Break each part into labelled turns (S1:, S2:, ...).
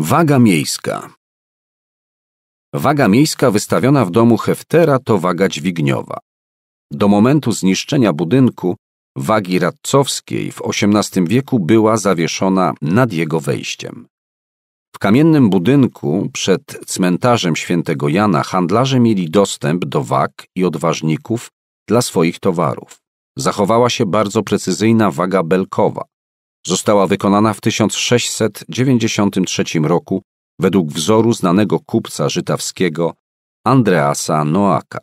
S1: Waga miejska. Waga miejska wystawiona w domu Heftera to waga dźwigniowa. Do momentu zniszczenia budynku wagi radcowskiej w XVIII wieku była zawieszona nad jego wejściem. W kamiennym budynku przed cmentarzem świętego Jana handlarze mieli dostęp do wag i odważników dla swoich towarów. Zachowała się bardzo precyzyjna waga belkowa została wykonana w 1693 roku według wzoru znanego kupca żydowskiego Andreasa Noaka.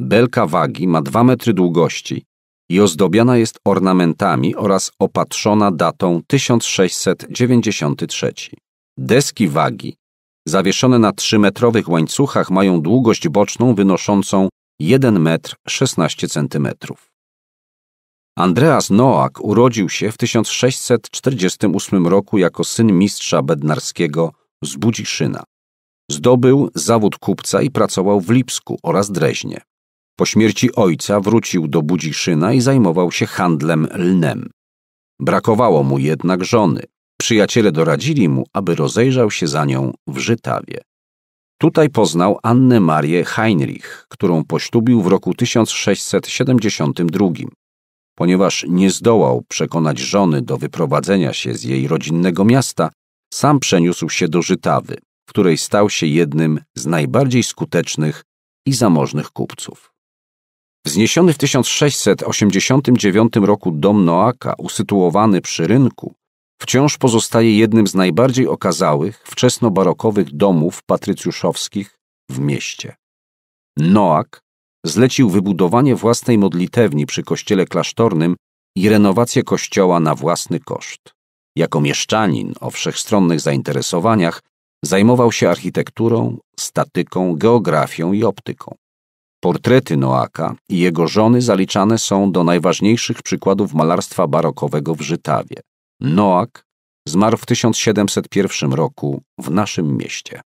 S1: Belka wagi ma 2 metry długości i ozdobiona jest ornamentami oraz opatrzona datą 1693. Deski wagi zawieszone na 3-metrowych łańcuchach mają długość boczną wynoszącą 1 metr 16 centymetrów. Andreas Noak urodził się w 1648 roku jako syn mistrza bednarskiego z Budziszyna. Zdobył zawód kupca i pracował w Lipsku oraz Dreźnie. Po śmierci ojca wrócił do Budziszyna i zajmował się handlem lnem. Brakowało mu jednak żony. Przyjaciele doradzili mu, aby rozejrzał się za nią w Żytawie. Tutaj poznał Annę Marię Heinrich, którą poślubił w roku 1672. Ponieważ nie zdołał przekonać żony do wyprowadzenia się z jej rodzinnego miasta, sam przeniósł się do Żytawy, w której stał się jednym z najbardziej skutecznych i zamożnych kupców. Wzniesiony w 1689 roku dom Noaka, usytuowany przy rynku, wciąż pozostaje jednym z najbardziej okazałych, wczesnobarokowych domów patrycjuszowskich w mieście. Noak zlecił wybudowanie własnej modlitewni przy kościele klasztornym i renowację kościoła na własny koszt. Jako mieszczanin o wszechstronnych zainteresowaniach zajmował się architekturą, statyką, geografią i optyką. Portrety Noaka i jego żony zaliczane są do najważniejszych przykładów malarstwa barokowego w Żytawie. Noak zmarł w 1701 roku w naszym mieście.